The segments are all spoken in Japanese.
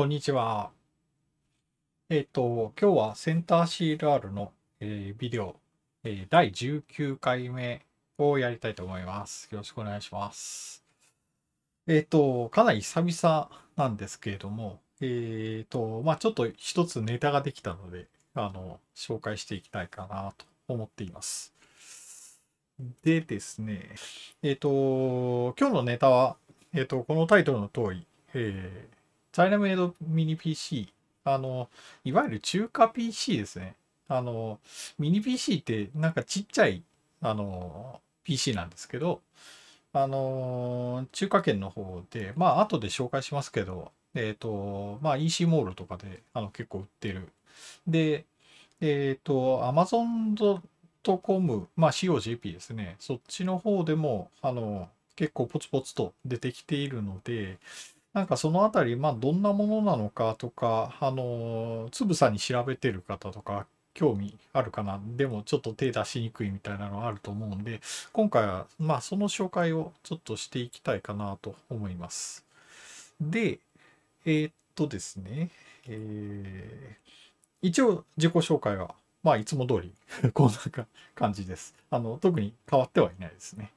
こんにちは。えっ、ー、と、今日はセンター CLR の、えー、ビデオ、えー、第19回目をやりたいと思います。よろしくお願いします。えっ、と、かなり久々なんですけれども、えっ、と、まあちょっと一つネタができたので、あの、紹介していきたいかなと思っています。でですね、えっ、と、今日のネタは、えっ、と、このタイトルの通り、えーザイラメイドミニ PC、あの、いわゆる中華 PC ですね。あの、ミニ PC ってなんかちっちゃい、あの、PC なんですけど、あの、中華圏の方で、まあ、後で紹介しますけど、えっ、ー、と、まあ、EC モールとかであの結構売ってる。で、えっ、ー、と、Amazon.com、まあ、COJP ですね。そっちの方でも、あの、結構ポツポツと出てきているので、なんかそのあたり、まあ、どんなものなのかとか、あの、つぶさに調べてる方とか、興味あるかな、でもちょっと手出しにくいみたいなのあると思うんで、今回は、まあ、その紹介をちょっとしていきたいかなと思います。で、えー、っとですね、えー、一応自己紹介は、まあ、いつも通り こんな感じです。あの、特に変わってはいないですね。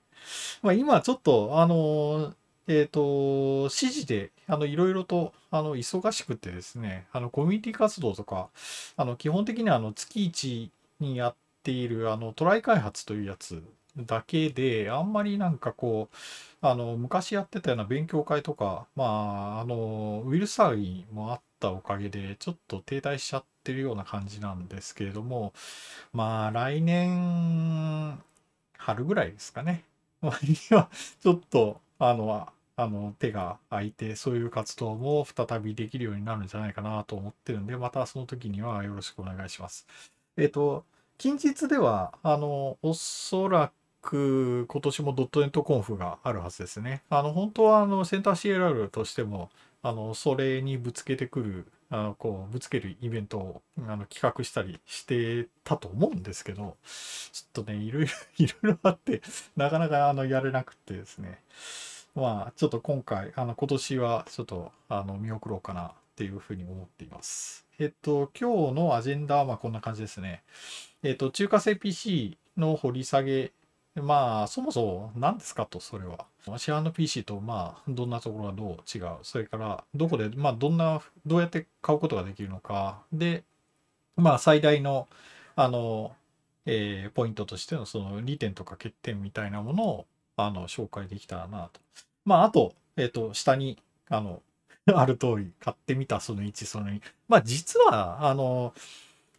まあ、今ちょっと、あのーえっ、ー、と、指示で、あの、いろいろと、あの、忙しくてですね、あの、コミュニティ活動とか、あの、基本的にあの、月1にやっている、あの、トライ開発というやつだけで、あんまりなんかこう、あの、昔やってたような勉強会とか、まあ、あの、ウィルサーインもあったおかげで、ちょっと停滞しちゃってるような感じなんですけれども、まあ、来年、春ぐらいですかね。ちょっと、あの、あの、手が空いて、そういう活動も再びできるようになるんじゃないかなと思ってるんで、またその時にはよろしくお願いします。えっ、と、近日では、あの、おそらく今年もドットネットコンフがあるはずですね。あの、本当はあの、センター CLR としても、あの、それにぶつけてくる、あの、こう、ぶつけるイベントをあの企画したりしてたと思うんですけど、ちょっとね、いろいろ、いろいろあって、なかなかあの、やれなくてですね。まあ、ちょっと今回、あの、今年はちょっと、あの、見送ろうかなっていうふうに思っています。えっと、今日のアジェンダは、まあ、こんな感じですね。えっと、中華製 PC の掘り下げ。まあ、そもそも何ですかと、それは。市販の PC と、まあ、どんなところがどう違う。それから、どこで、まあ、どんな、どうやって買うことができるのか。で、まあ、最大の、あの、えー、ポイントとしてのその利点とか欠点みたいなものをあの、紹介できたらなと。まあ、あと、えっ、ー、と、下に、あの、ある通り、買ってみたその1、その2。まあ、実は、あの、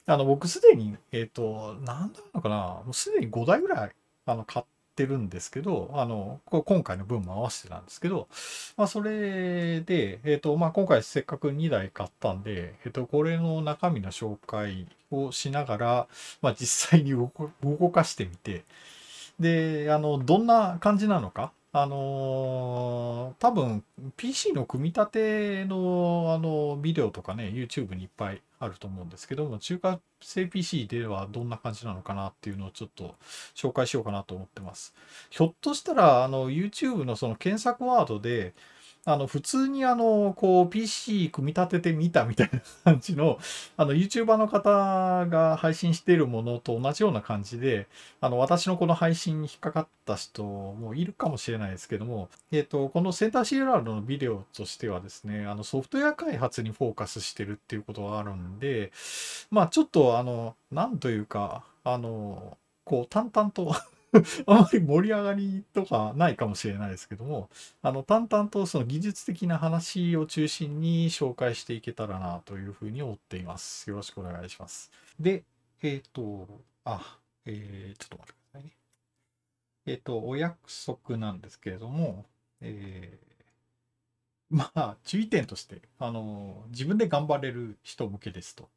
あの、僕すでに、えっ、ー、と、なんだろうかな、もうすでに5台ぐらい、あの、買ってるんですけど、あの、今回の分も合わせてなんですけど、まあ、それで、えっ、ー、と、まあ、今回せっかく2台買ったんで、えっ、ー、と、これの中身の紹介をしながら、まあ、実際に動かしてみて、で、あの、どんな感じなのか。あのー、多分 PC の組み立ての、あのビデオとかね、YouTube にいっぱいあると思うんですけども、中華製 PC ではどんな感じなのかなっていうのをちょっと紹介しようかなと思ってます。ひょっとしたら、あの、YouTube のその検索ワードで、あの、普通にあの、こう、PC 組み立ててみたみたいな感じの、あの、YouTuber の方が配信しているものと同じような感じで、あの、私のこの配信に引っかかった人もいるかもしれないですけども、えっ、と、このセンターシラールのビデオとしてはですね、あの、ソフトウェア開発にフォーカスしてるっていうことがあるんで、まあ、ちょっとあの、なんというか、あの、こう、淡々と あまり盛り上がりとかないかもしれないですけども、あの、淡々とその技術的な話を中心に紹介していけたらなというふうに思っています。よろしくお願いします。で、えっ、ー、と、あ、えー、ちょっと待ってくださいね。えっ、ー、と、お約束なんですけれども、えー、まあ、注意点として、あの、自分で頑張れる人向けですと。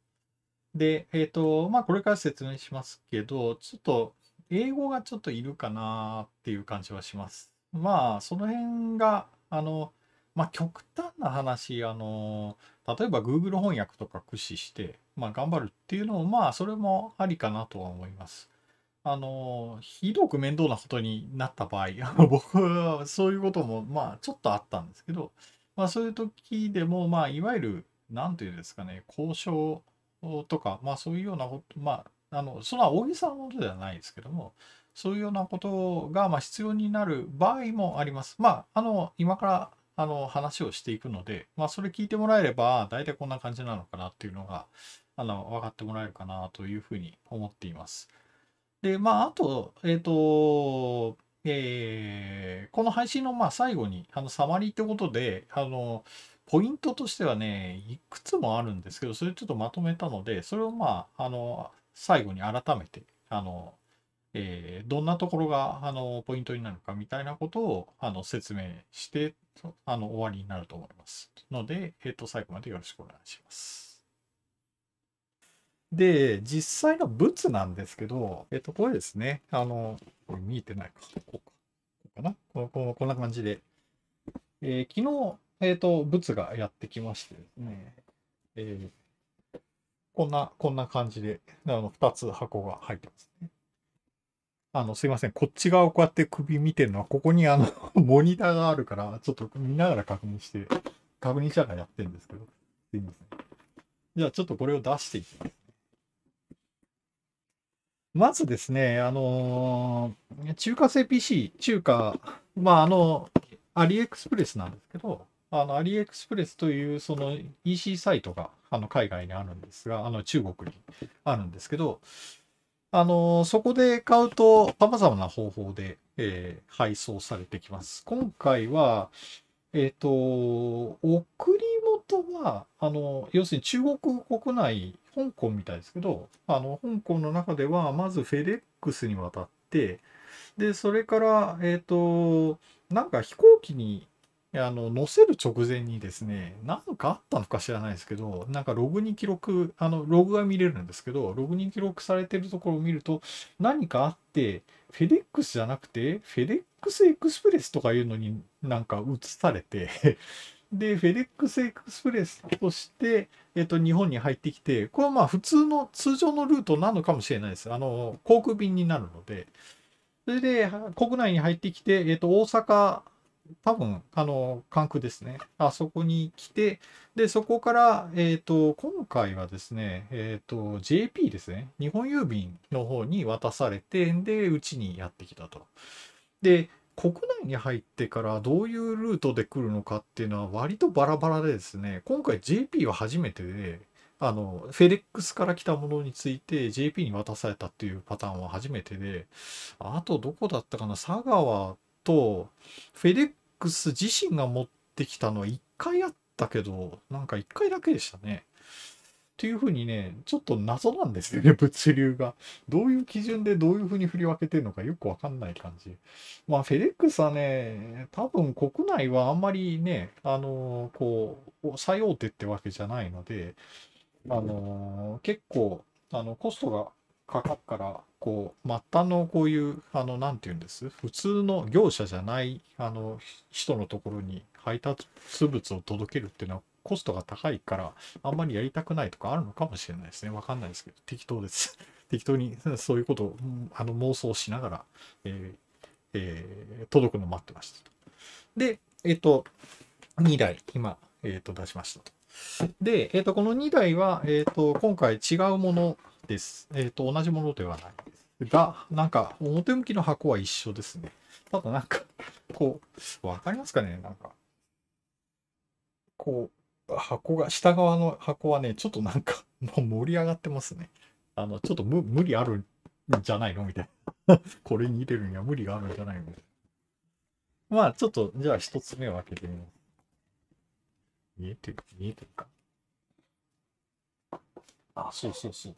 で、えっ、ー、と、まあ、これから説明しますけど、ちょっと、英語がちょっといるかなっていう感じはします。まあ、その辺が、あの、まあ、極端な話、あの、例えば Google 翻訳とか駆使して、まあ、頑張るっていうのも、まあ、それもありかなとは思います。あの、ひどく面倒なことになった場合、僕はそういうことも、まあ、ちょっとあったんですけど、まあ、そういう時でも、まあ、いわゆる、なんていうんですかね、交渉とか、まあ、そういうようなこと、まあ、あのそれは大げさなものではないですけども、そういうようなことがま必要になる場合もあります。まあ、あの今からあの話をしていくので、まあ、それ聞いてもらえれば、大体こんな感じなのかなっていうのが、あの分かってもらえるかなというふうに思っています。で、まあ、あと、えっ、ー、と、えー、この配信のまあ最後にあのサマリーってことで、あの、ポイントとしてはね、いくつもあるんですけど、それちょっとまとめたので、それをまあ、あの、最後に改めて、あの、えー、どんなところがあのポイントになるかみたいなことをあの説明してあの終わりになると思います。ので、えっ、ー、と、最後までよろしくお願いします。で、実際の仏なんですけど、えっ、ー、と、これですね、あの、これ見えてないか、こうかなこここんな感じで、えー、昨日、えっ、と、仏がやってきましてですね、えーこんな、こんな感じで、あの、二つ箱が入ってますね。あの、すいません。こっち側をこうやって首見てるのは、ここにあの、モニターがあるから、ちょっと見ながら確認して、確認者がやってるんですけど、すいません。じゃあ、ちょっとこれを出していきます。まずですね、あのー、中華製 PC、中華、まあ、あの、アリエクスプレスなんですけど、あの、アリエクスプレスという、その EC サイトが、あの海外にあるんですが、あの中国にあるんですけど、あのそこで買うと様々な方法で、えー、配送されてきます。今回は、えっ、ー、と、送り元は、あの、要するに中国国内、香港みたいですけど、あの、香港の中では、まずフェレックスに渡って、で、それから、えっ、ー、と、なんか飛行機にあの、載せる直前にですね、なんかあったのか知らないですけど、なんかログに記録、あの、ログが見れるんですけど、ログに記録されてるところを見ると、何かあって、フェデックスじゃなくて、フェデックスエクスプレスとかいうのになんか移されて で、フェデックスエクスプレスとして、えっと、日本に入ってきて、これはまあ普通の、通常のルートなのかもしれないです。あの、航空便になるので。それで、国内に入ってきて、えっと、大阪、多分、あの、関空ですね。あそこに来て、で、そこから、えっ、ー、と、今回はですね、えっ、ー、と、JP ですね。日本郵便の方に渡されて、で、うちにやってきたと。で、国内に入ってからどういうルートで来るのかっていうのは割とバラバラでですね、今回 JP は初めてで、あの、フェレックスから来たものについて JP に渡されたっていうパターンは初めてで、あとどこだったかな、佐川と、フェデックス自身が持ってきたのは1回あったけど、なんか1回だけでしたね。っていうふうにね、ちょっと謎なんですよね、物流が。どういう基準でどういうふうに振り分けてるのかよくわかんない感じ。まあ、フェデックスはね、多分国内はあんまりね、あのー、こう、最大手ってわけじゃないので、あのー、結構、あの、コストがかかるから、う末端のこういうあの何て言うんです普通の業者じゃないあの人のところに配達物を届けるっていうのはコストが高いからあんまりやりたくないとかあるのかもしれないですねわかんないですけど適当です 適当にそういうことをあの妄想しながら、えーえー、届くの待ってましたでえっ、ー、と2台今、えーと、と出しましたとで、えっ、ー、と、この2台は、えっ、ー、と、今回違うものです。えっ、ー、と、同じものではないですが、なんか、表向きの箱は一緒ですね。ただなんか、こう、わかりますかねなんか、こう、箱が、下側の箱はね、ちょっとなんか、もう盛り上がってますね。あの、ちょっと無無理あるんじゃないのみたいな。これに入れるには無理があるんじゃないのまあ、ちょっと、じゃあ一つ目を開けてみます。見えてる、見えてるか。あ、そうそうそう。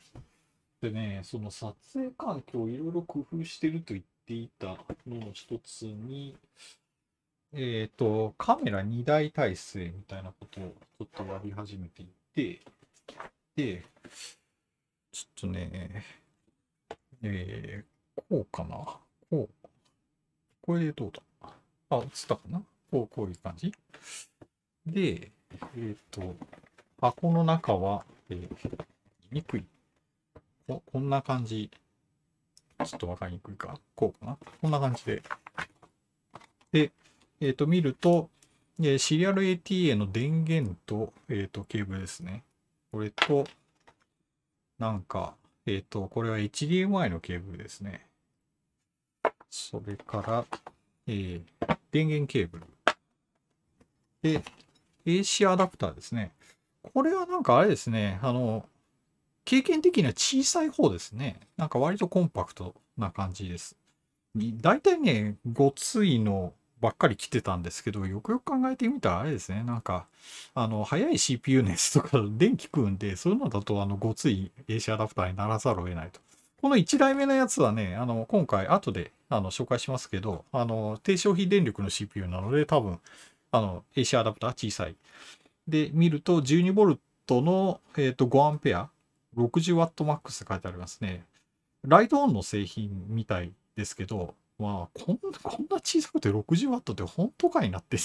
でね、その撮影環境をいろいろ工夫してると言っていたのの一つに、えっ、ー、と、カメラ2台体制みたいなことをちょっとやり始めていて、で、ちょっとね、えー、こうかな。こう。これでどうだあ、映ったかなこう、こういう感じ。で、えっ、ー、と、箱の中は、えー、見にくいこ。こんな感じ。ちょっとわかりにくいか。こうかな。こんな感じで。で、えっ、ー、と、見ると、えー、シリアル ATA の電源と、えっ、と、ケーブルですね。これと、なんか、えっ、と、これは HDMI のケーブルですね。それから、えー、電源ケーブル。で、AC アダプターですね。これはなんかあれですね、あの、経験的には小さい方ですね。なんか割とコンパクトな感じです。大体ね、ごついのばっかり来てたんですけど、よくよく考えてみたらあれですね、なんか、あの、早い CPU のやつとか電気食うんで、そういうのだと、あの、ごつい AC アダプターにならざるを得ないと。この1台目のやつはね、あの、今回後で、あの、紹介しますけど、あの、低消費電力の CPU なので、多分、あの AC アダプター小さい。で、見ると 12V の、えーと、ン 5A、6 0 w ックスって書いてありますね。ライトオンの製品みたいですけど、まあ、こんな、こんな小さくて 60W って本当かいなって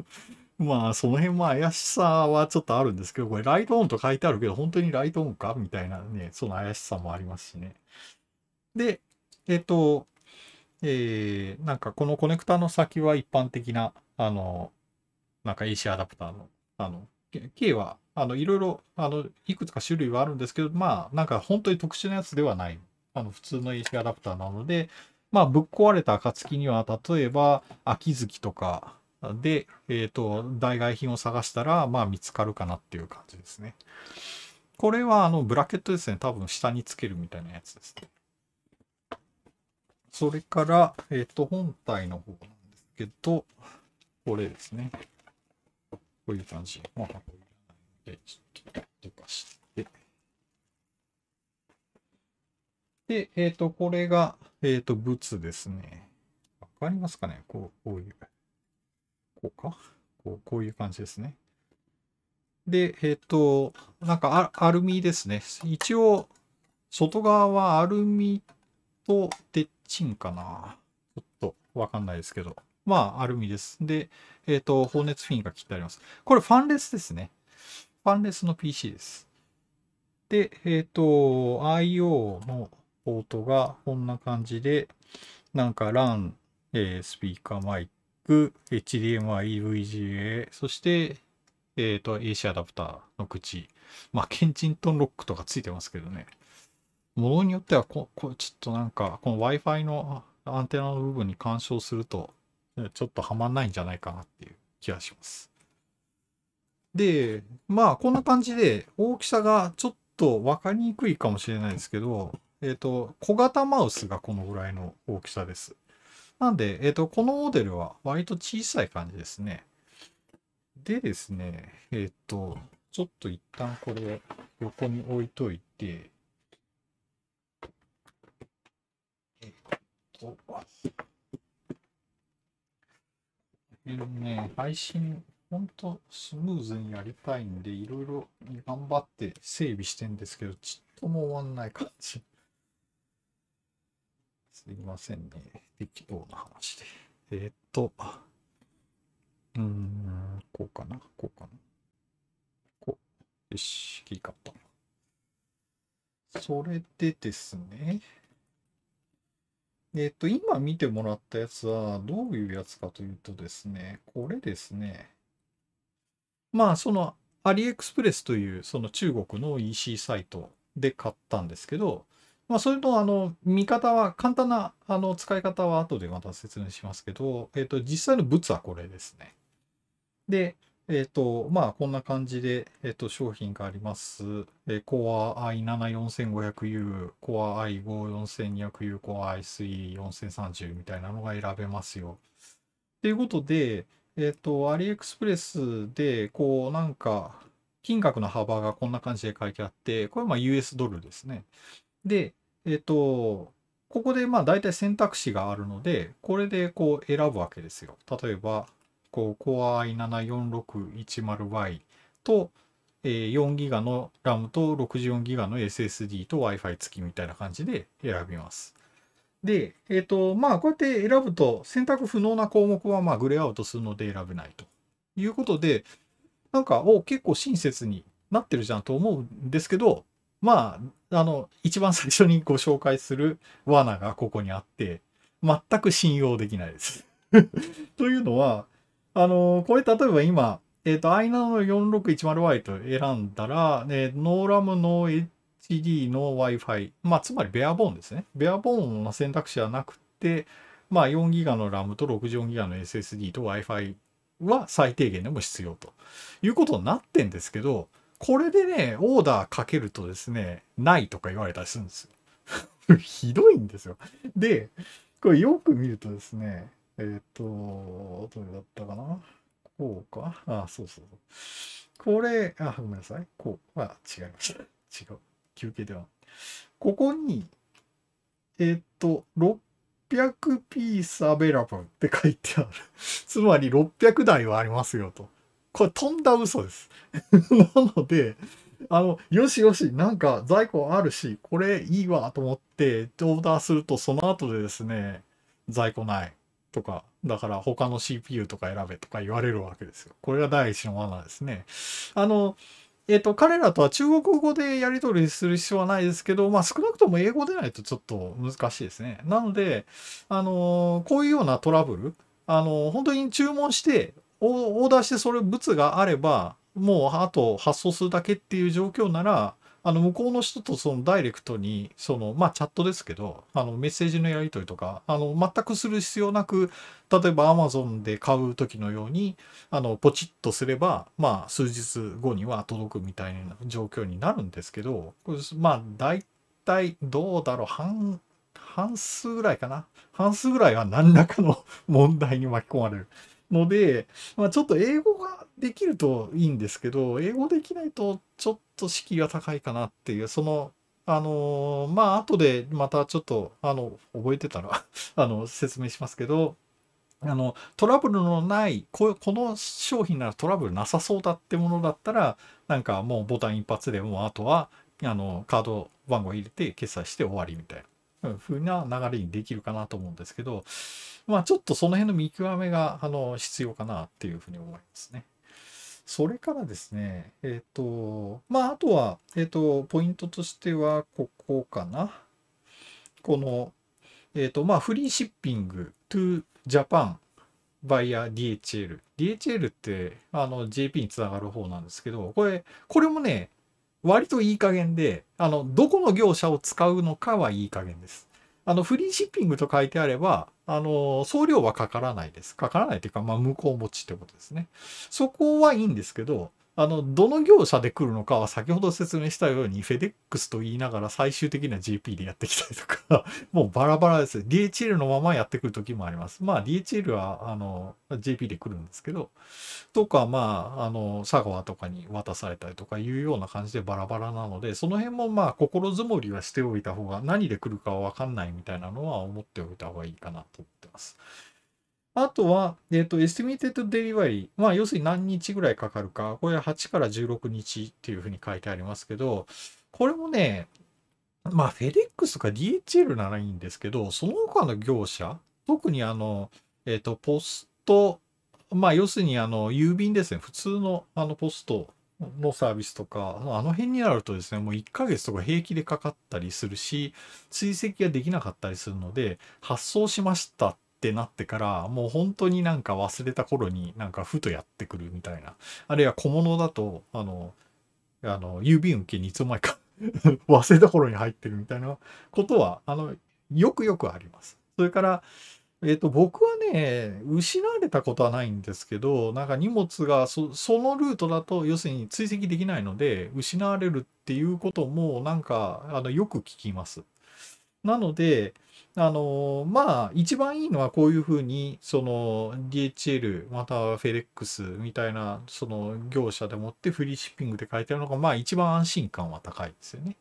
まあ、その辺も怪しさはちょっとあるんですけど、これライトオンと書いてあるけど、本当にライトオンかみたいなね、その怪しさもありますしね。で、えっ、ー、と、えー、なんかこのコネクタの先は一般的な、あの、なんか AC アダプターの、あの、K は、あの、いろいろ、あの、いくつか種類はあるんですけど、まあ、なんか本当に特殊なやつではない。あの、普通の AC アダプターなので、まあ、ぶっ壊れた暁には、例えば、秋月とかで、えっ、ー、と、代替品を探したら、まあ、見つかるかなっていう感じですね。これは、あの、ブラケットですね。多分、下につけるみたいなやつですね。それから、えっ、ー、と、本体の方なんですけど、これですね。こういう感じ。箱いらないので、ちょっとどかして。で、えっ、ー、と、これが、えっ、ー、と、物ですね。わかりますかねこう、こういう。こうかこう、こういう感じですね。で、えっ、ー、と、なんかアルミですね。一応、外側はアルミと鉄チンかな。ちょっとわかんないですけど。まあ、アルミです。で、えっ、ー、と、放熱フィンが切ってあります。これ、ファンレスですね。ファンレスの PC です。で、えっ、ー、と、IO のポートがこんな感じで、なんか LAN、えー、スピーカーマイク、HDMI、VGA、そして、えっ、ー、と、AC アダプターの口。まあ、ケンチントンロックとかついてますけどね。ものによってはこ、こちょっとなんか、この Wi-Fi のアンテナの部分に干渉すると、ちょっとはまんないんじゃないかなっていう気がします。で、まあ、こんな感じで、大きさがちょっと分かりにくいかもしれないですけど、えっ、ー、と、小型マウスがこのぐらいの大きさです。なんで、えっ、ー、と、このモデルは割と小さい感じですね。でですね、えっ、ー、と、ちょっと一旦これ横に置いといて、えっと、えー、ね、配信、ほんとスムーズにやりたいんで、いろいろ頑張って整備してんですけど、ちっとも終わんない感じ。すいませんね。適当な話で。えー、っと、うーん、こうかな、こうかな。こう。よし、切り替わった。それでですね。えっ、と、今見てもらったやつは、どういうやつかというとですね、これですね。まあ、その、アリエクスプレスという、その中国の EC サイトで買ったんですけど、まあ、それの、あの、見方は、簡単な、あの、使い方は後でまた説明しますけど、えっ、と、実際の物はこれですね。で、えっ、ー、と、まあ、こんな感じで、えっ、ー、と、商品があります。えー、Core i7-4500U、Core i5-4200U、Core i3-4030 みたいなのが選べますよ。っていうことで、えっ、ー、と、アリエクスプレスで、こう、なんか、金額の幅がこんな感じで書いてあって、これまあ US ドルですね。で、えっ、と、ここでまあ大体選択肢があるので、これでこう選ぶわけですよ。例えば、個 Core i7-4610Y と、えー、4ギガの RAM と64ギガの SSD と Wi-Fi 付きみたいな感じで選びます。で、えっ、ー、と、まあ、こうやって選ぶと選択不能な項目は、まあ、グレーアウトするので選べないということで、なんか、お、結構親切になってるじゃんと思うんですけど、まあ、あの、一番最初にご紹介する罠がここにあって、全く信用できないです というのは、あの、これ例えば今、えっ、ー、と、i7 の 4610Y と選んだら、ね、ノーラム、ノー HD の Wi-Fi。まあ、つまりベアボーンですね。ベアボーンの選択肢はなくて、まあ、4ギガの RAM と64ギガの SSD と Wi-Fi は最低限でも必要ということになってんですけど、これでね、オーダーかけるとですね、ないとか言われたりするんですよ。ひどいんですよ。で、これよく見るとですね、えっ、と、どれだったかなこうかあ、そうそうそう。これ、あ、ごめんなさい。こう。あ、違いました。違う。休憩では。ここに、えっ、と、600ピースアベラブルって書いてある。つまり600台はありますよと。これとんだ嘘です。なので、あの、よしよし、なんか在庫あるし、これいいわと思ってオーダーすると、その後でですね、在庫ない。とか、だから他の CPU とか選べとか言われるわけですよ。これが第一の罠ですね。あの、えっ、ー、と、彼らとは中国語でやり取りする必要はないですけど、まあ少なくとも英語でないとちょっと難しいですね。なので、あの、こういうようなトラブル、あの、本当に注文して、オーダーしてそれ物があれば、もうあと発送するだけっていう状況なら、あの向こうの人とそのダイレクトにその、まあ、チャットですけどあのメッセージのやり取りとかあの全くする必要なく例えば Amazon で買う時のようにあのポチッとすれば、まあ、数日後には届くみたいな状況になるんですけどまあ大体どうだろう半半数ぐらいかな半数ぐらいは何らかの 問題に巻き込まれるので、まあ、ちょっと英語ができるといいんですけど、英語できないとちょっと敷居が高いかなっていう、その、あのー、まあ、後でまたちょっと、あの、覚えてたら あの、説明しますけど、あの、トラブルのない、ここの商品ならトラブルなさそうだってものだったら、なんかもうボタン一発でもうあとは、あの、カード番号入れて決済して終わりみたいな。ふうな流れにできるかなと思うんですけど、まあちょっとその辺の見極めが、あの、必要かなっていうふうに思いますね。それからですね、えっ、ー、と、まああとは、えっ、ー、と、ポイントとしては、ここかな。この、えっ、ー、と、まあフリーシッピング to Japan via DHL。DHL って、あの、JP につながる方なんですけど、これ、これもね、割といい加減で、あの、どこの業者を使うのかはいい加減です。あの、フリーシッピングと書いてあれば、あの、送料はかからないです。かからないというか、まあ、無効持ちってことですね。そこはいいんですけど、あの、どの業者で来るのかは先ほど説明したように、フェデックスと言いながら最終的な GP でやってきたりとか もうバラバラです。DHL のままやってくる時もあります。まあ DHL は、あの、GP で来るんですけど、とか、まあ、あの、佐川とかに渡されたりとかいうような感じでバラバラなので、その辺もまあ心づもりはしておいた方が、何で来るかはわかんないみたいなのは思っておいた方がいいかなと思ってます。あとは、えっ、ー、と、エスティメイテッドデリバリー。まあ、要するに何日ぐらいかかるか。これは8から16日っていうふうに書いてありますけど、これもね、まあ、フェデックスとか DHL ならいいんですけど、その他の業者、特にあの、えっ、ー、と、ポスト、まあ、要するにあの、郵便ですね。普通のあの、ポストのサービスとか、あの辺になるとですね、もう1ヶ月とか平気でかかったりするし、追跡ができなかったりするので、発送しましたってなってからもう本当になんか忘れた頃になんかふとやってくるみたいなあるいは小物だとあのあの郵便受けにいつの間にか 忘れた頃に入ってるみたいなことはあのよくよくあります。それからえっ、と、僕はね、失われたことはないんですけど、なんか荷物がそのルートだと、要するに追跡できないので、失われるっていうことも、なんか、あの、よく聞きます。なので、あのまあ、一番いいのはこういうふうに、その DHL、または f e ッ e x みたいな、その業者でもってフリーシッピングって書いてあるのが、まあ一番安心感は高いですよね。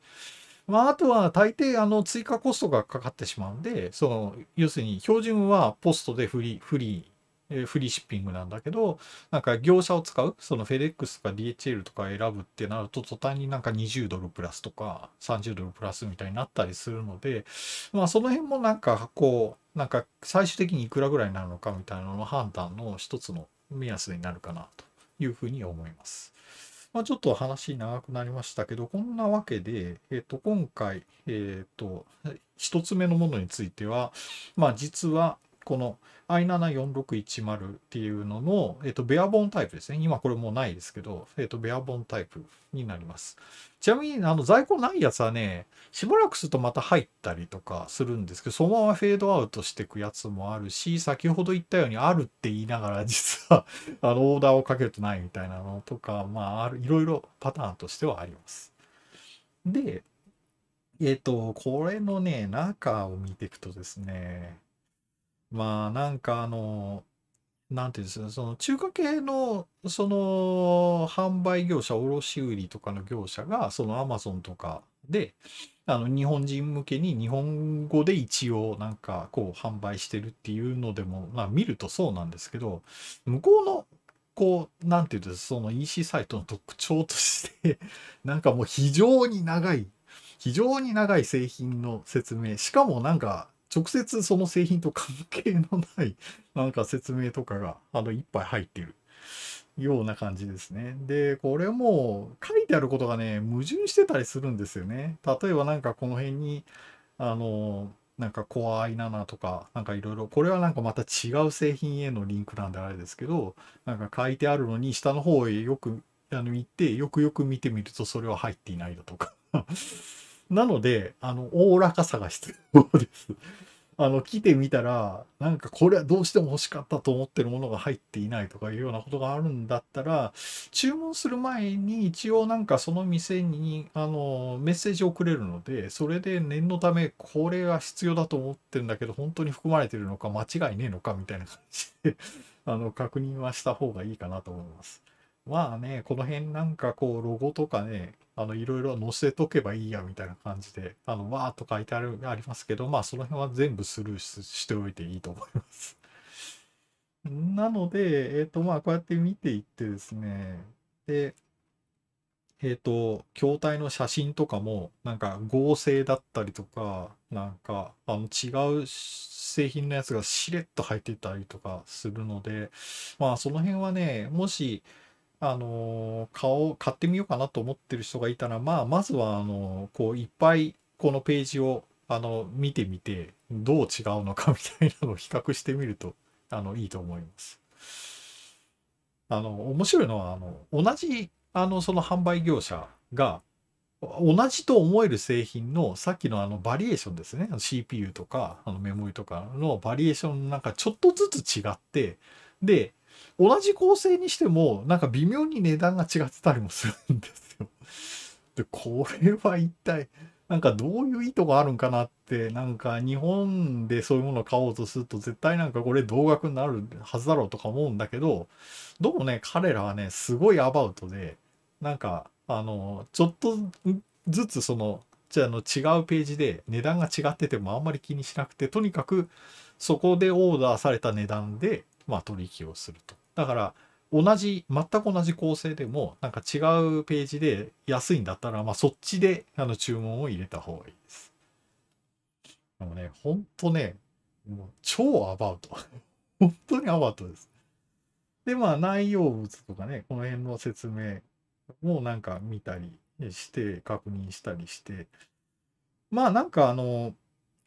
まあ、あとは大抵あの追加コストがかかってしまうんで、その、要するに標準はポストでフリー、フリー、えフリーシッピングなんだけど、なんか業者を使う、そのフェレックスとか DHL とか選ぶってなると、途端になんか20ドルプラスとか30ドルプラスみたいになったりするので、まあその辺もなんかこう、なんか最終的にいくらぐらいになるのかみたいなのの判断の一つの目安になるかなというふうに思います。まあ、ちょっと話長くなりましたけど、こんなわけで、えっ、ー、と、今回、えっ、ー、と、一つ目のものについては、まあ、実は、この i74610 っていうのの、えっと、ベアボンタイプですね。今これもうないですけど、えっと、ベアボンタイプになります。ちなみに、あの、在庫ないやつはね、しばらくするとまた入ったりとかするんですけど、そのままフェードアウトしていくやつもあるし、先ほど言ったようにあるって言いながら、実はあの、オーダーをかけるとないみたいなのとか、まあ、ある、いろいろパターンとしてはあります。で、えっ、と、これのね、中を見ていくとですね、まあなんかあの、なんていうんですか、その中華系のその販売業者、卸売とかの業者が、そのアマゾンとかで、あの日本人向けに日本語で一応なんかこう販売してるっていうのでも、まあ見るとそうなんですけど、向こうのこう、なんていうんですその EC サイトの特徴として なんかもう非常に長い、非常に長い製品の説明、しかもなんか直接その製品と関係のない なんか説明とかがあのいっぱい入ってるような感じですね。で、これも書いてあることがね、矛盾してたりするんですよね。例えばなんかこの辺に、あの、なんか怖いななとか、なんかいろいろ、これはなんかまた違う製品へのリンクなんであれですけど、なんか書いてあるのに下の方へよくあの行って、よくよく見てみるとそれは入っていないだとか なので、あの、おおらかさが必要です。あの、来てみたら、なんかこれはどうしても欲しかったと思ってるものが入っていないとかいうようなことがあるんだったら、注文する前に一応なんかその店に、あの、メッセージをくれるので、それで念のためこれが必要だと思ってるんだけど、本当に含まれてるのか間違いねえのかみたいな感じで あの、確認はした方がいいかなと思います。まあね、この辺なんかこう、ロゴとかね、あの、いろいろ載せとけばいいや、みたいな感じで、あの、わーっと書いてある、ありますけど、まあ、その辺は全部スルーしておいていいと思います。なので、えっ、ー、と、まあ、こうやって見ていってですね、で、えっ、ー、と、筐体の写真とかも、なんか合成だったりとか、なんか、あの、違う製品のやつがしれっと入ってたりとかするので、まあ、その辺はね、もし、あの顔を買ってみようかなと思ってる人がいたら、まあ、まずはあのこういっぱいこのページをあの見てみてどう違うのかみたいなのを比較してみるとあのいいと思います。あの面白いのはあの同じあのその販売業者が同じと思える製品のさっきのあのバリエーションですね CPU とかあのメモリとかのバリエーションなんかちょっとずつ違ってで同じ構成にしても、なんか微妙に値段が違ってたりもするんですよ。で、これは一体、なんかどういう意図があるんかなって、なんか日本でそういうものを買おうとすると絶対なんかこれ同額になるはずだろうとか思うんだけど、どうもね、彼らはね、すごいアバウトで、なんか、あの、ちょっとずつその、じゃあの違うページで値段が違っててもあんまり気にしなくて、とにかくそこでオーダーされた値段でまあ、取引をすると。だから、同じ、全く同じ構成でも、なんか違うページで安いんだったら、まあ、そっちで、あの、注文を入れた方がいいです。でもね、ほんとね、もう超アバウト。本当にアバウトです。で、まあ、内容物とかね、この辺の説明もなんか見たりして、確認したりして、まあ、なんかあの、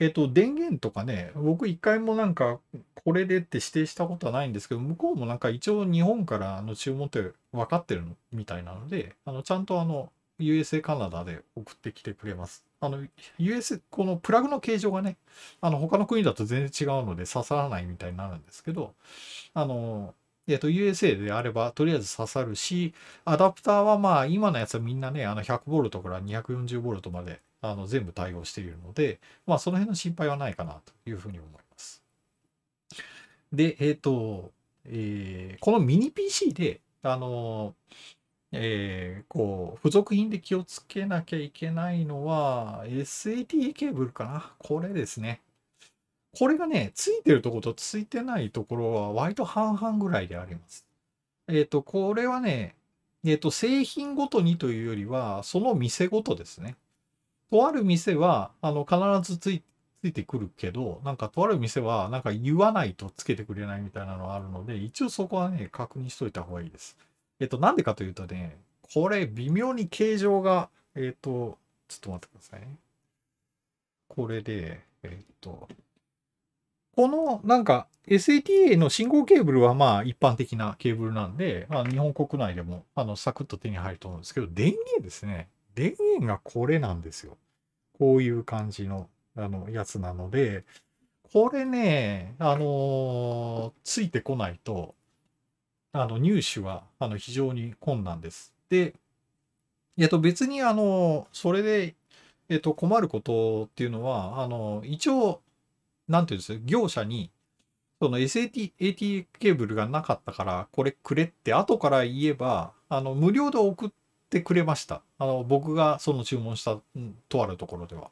えっと、電源とかね、僕一回もなんか、これでって指定したことはないんですけど、向こうもなんか一応日本からあの注文って分かってるみたいなので、あの、ちゃんとあの、USA カナダで送ってきてくれます。あの、US、このプラグの形状がね、あの、他の国だと全然違うので刺さらないみたいになるんですけど、あの、えっと、USA であれば、とりあえず刺さるし、アダプターはまあ、今のやつはみんなね、あの、1 0 0ボルトから2 4 0ボルトまであの全部対応しているので、まあ、その辺の心配はないかなというふうに思います。で、えっ、ー、と、えー、このミニ PC で、あの、えー、こう、付属品で気をつけなきゃいけないのは、s a t ケーブルかな。これですね。これがね、ついてるところとついてないところは割と半々ぐらいであります。えっ、ー、と、これはね、えっ、ー、と、製品ごとにというよりは、その店ごとですね。とある店は、あの、必ずついついてくるけど、なんかとある店は、なんか言わないとつけてくれないみたいなのがあるので、一応そこはね、確認しといた方がいいです。えっと、なんでかというとね、これ微妙に形状が、えっと、ちょっと待ってくださいね。これで、えっと、このなんか SATA の信号ケーブルはまあ一般的なケーブルなんで、まあ、日本国内でもあのサクッと手に入ると思うんですけど、電源ですね。電源がこれなんですよ。こういう感じの、あの、やつなので、これね、あのー、ついてこないと、あの、入手は、あの、非常に困難です。で、えっと、別に、あの、それで、えっと、困ることっていうのは、あの、一応、なんていうんです業者に、その SAT、AT ケーブルがなかったから、これくれって後から言えば、あの、無料で送っってくれました。あの、僕がその注文した、とあるところでは。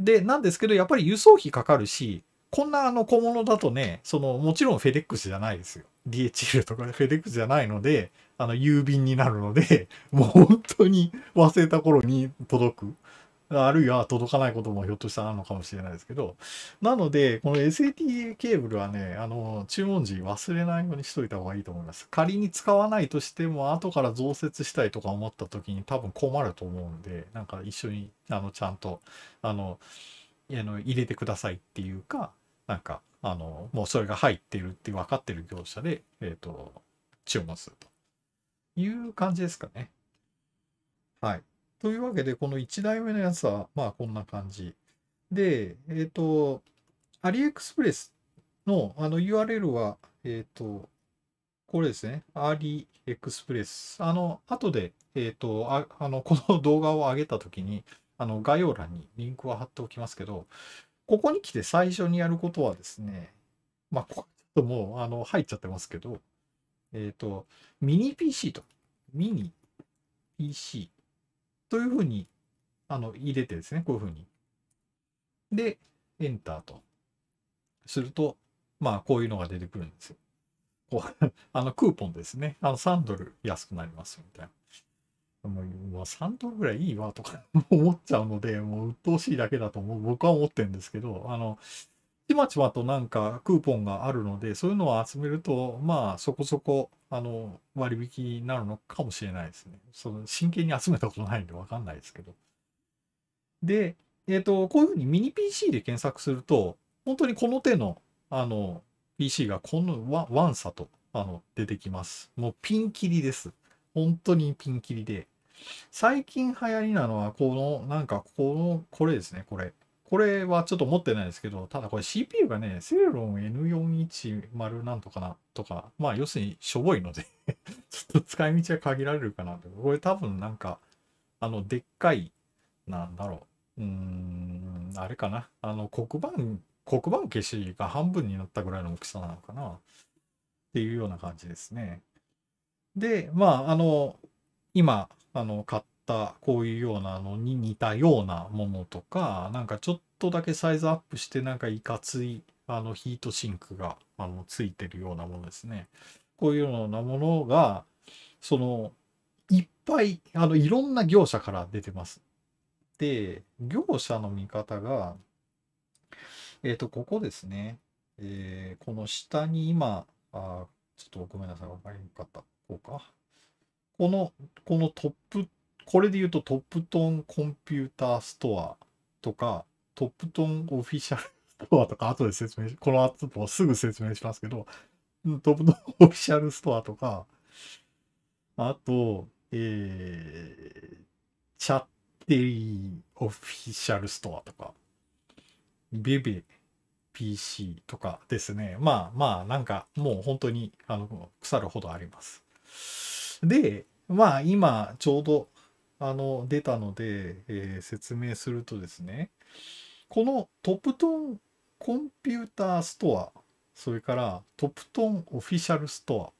で、なんですけど、やっぱり輸送費かかるし、こんなあの小物だとね、その、もちろんフェデックスじゃないですよ。DHL とかフェデックスじゃないので、あの、郵便になるので、もう本当に忘れた頃に届く。あるいは届かないこともひょっとしたらあるのかもしれないですけど、なので、この SATA ケーブルはね、あの、注文時忘れないようにしといた方がいいと思います。仮に使わないとしても、後から増設したいとか思った時に多分困ると思うんで、なんか一緒に、あの、ちゃんと、あの、あの入れてくださいっていうか、なんか、あの、もうそれが入ってるって分かってる業者で、えっ、ー、と、注文するという感じですかね。はい。というわけで、この1台目のやつは、まあこんな感じ。で、えっ、ー、と、アリエクスプレスのあの URL は、えっ、ー、と、これですね。アリエクスプレス。あの、後で、えっ、ー、とあ、あの、この動画を上げたときに、あの、概要欄にリンクは貼っておきますけど、ここに来て最初にやることはですね、まあ、ここちょっともう、あの、入っちゃってますけど、えっ、と、ミニ PC と。ミニ PC。というふうにあの入れてですね、こういうふうに。で、エンターとすると、まあ、こういうのが出てくるんですよ。こう あの、クーポンですね。あの、3ドル安くなりますみたいな。もう3ドルぐらいいいわとか 思っちゃうので、もう鬱陶しいだけだと僕は思ってるんですけど、あの、ちまちまとなんかクーポンがあるので、そういうのを集めると、まあそこそこ、あの、割引になるのかもしれないですね。その、真剣に集めたことないんでわかんないですけど。で、えっ、ー、と、こういうふうにミニ PC で検索すると、本当にこの手の、あの、PC がこのワワンサと、あの、出てきます。もうピンキリです。本当にピンキリで。最近流行りなのは、この、なんか、この、これですね、これ。これはちょっと持ってないですけど、ただこれ CPU がね、セレロン N410 なんとかなとか、まあ要するにしょぼいので ちょっと使い道は限られるかなと。これ多分なんか、あの、でっかい、なんだろう。うーん、あれかな。あの、黒板、黒板消しが半分になったぐらいの大きさなのかな。っていうような感じですね。で、まあ、あの、今、あの、買っったこういうようなのに似たようなものとか、なんかちょっとだけサイズアップしてなんかいかついあのヒートシンクがあのついてるようなものですね。こういうようなものが、その、いっぱい、あの、いろんな業者から出てます。で、業者の見方が、えっ、ー、と、ここですね。えー、この下に今、あちょっとごめんなさい、わかりにくかった。こうか。この、このトップっこれで言うとトップトンコンピューターストアとか、トップトンオフィシャルストアとか、後で説明し、この後すぐ説明しますけど、トップトンオフィシャルストアとか、あと、えー、チャッテリーオフィシャルストアとか、ビビ PC とかですね。まあまあ、なんかもう本当にあの腐るほどあります。で、まあ今ちょうどあの出たので、えー、説明するとですねこのトップトンコンピューターストアそれからトップトンオフィシャルスト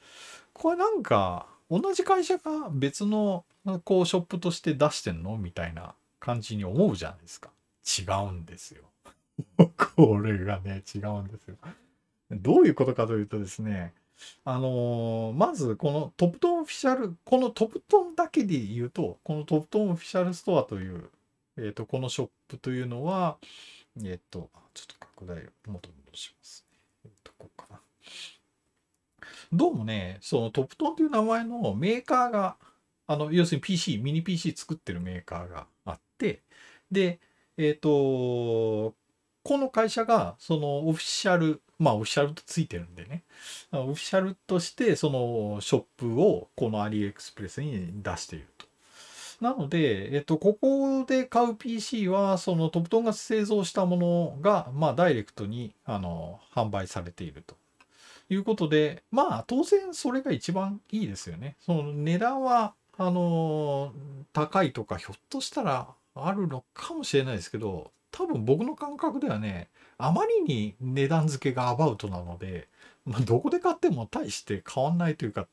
アこれなんか同じ会社が別のこうショップとして出してんのみたいな感じに思うじゃないですか違うんですよ これがね違うんですよどういうことかというとですねあのー、まずこのトップトンオフィシャル、このトップトンだけで言うと、このトップトンオフィシャルストアという、えっ、ー、と、このショップというのは、えっ、ー、と、ちょっと拡大を元に戻します、ね。えっ、と、こうかな。どうもね、そのトップトンという名前のメーカーが、あの、要するに PC、ミニ PC 作ってるメーカーがあって、で、えっ、と、この会社がそのオフィシャルまあオフィシャルとついてるんでねオフィシャルとしてそのショップをこのアリエクスプレスに出していると。なので、えっと、ここで買う PC は、そのトプトンが製造したものが、まあ、ダイレクトに、あの、販売されているということで、まあ、当然それが一番いいですよね。その値段は、あの、高いとか、ひょっとしたらあるのかもしれないですけど、多分僕の感覚ではねあまりに値段付けがアバウトなので、まあ、どこで買っても大して変わんないというか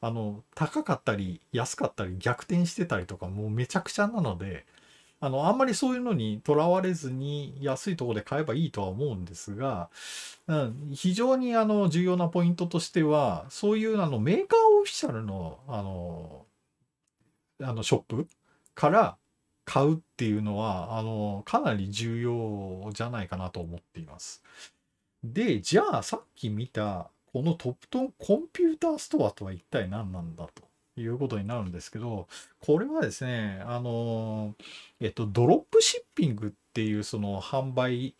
あの高かったり安かったり逆転してたりとかもうめちゃくちゃなのであのあんまりそういうのにとらわれずに安いとこで買えばいいとは思うんですが、うん、非常にあの重要なポイントとしてはそういうあのメーカーオフィシャルのあのあのショップから買うっていうのは、あの、かなり重要じゃないかなと思っています。で、じゃあさっき見た、このトップトンコンピューターストアとは一体何なんだということになるんですけど、これはですね、あの、えっと、ドロップシッピングっていうその販売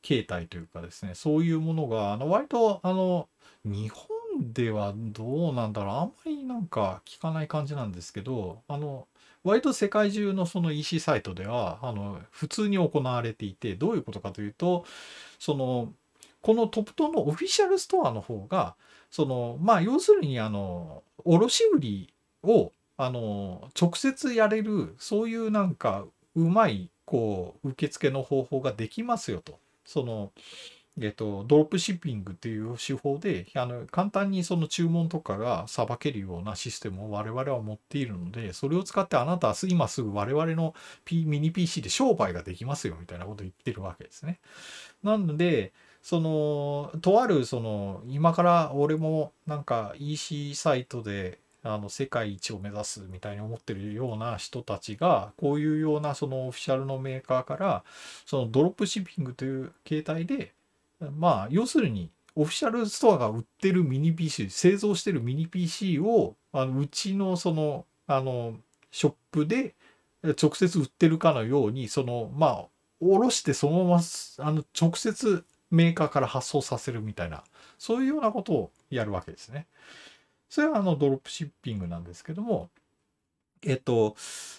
形態というかですね、そういうものが、あの、割と、あの、日本ではどうなんだろう、あんまりなんか聞かない感じなんですけど、あの、割と世界中のその EC サイトでは、あの、普通に行われていて、どういうことかというと、その、このトプトのオフィシャルストアの方が、その、まあ、要するに、あの、卸売を、あの、直接やれる、そういうなんか、うまい、こう、受付の方法ができますよと。その、えっと、ドロップシッピングっていう手法で、あの、簡単にその注文とかがさばけるようなシステムを我々は持っているので、それを使ってあなたは今すぐ我々の、P、ミニ PC で商売ができますよみたいなことを言ってるわけですね。なので、その、とあるその、今から俺もなんか EC サイトであの世界一を目指すみたいに思ってるような人たちがこういうようなそのオフィシャルのメーカーからそのドロップシッピングという形態でまあ、要するに、オフィシャルストアが売ってるミニ PC、製造してるミニ PC を、あのうちのその、あの、ショップで直接売ってるかのように、その、まあ、おろしてそのまま、あの、直接メーカーから発送させるみたいな、そういうようなことをやるわけですね。それはあの、ドロップシッピングなんですけども、えっと、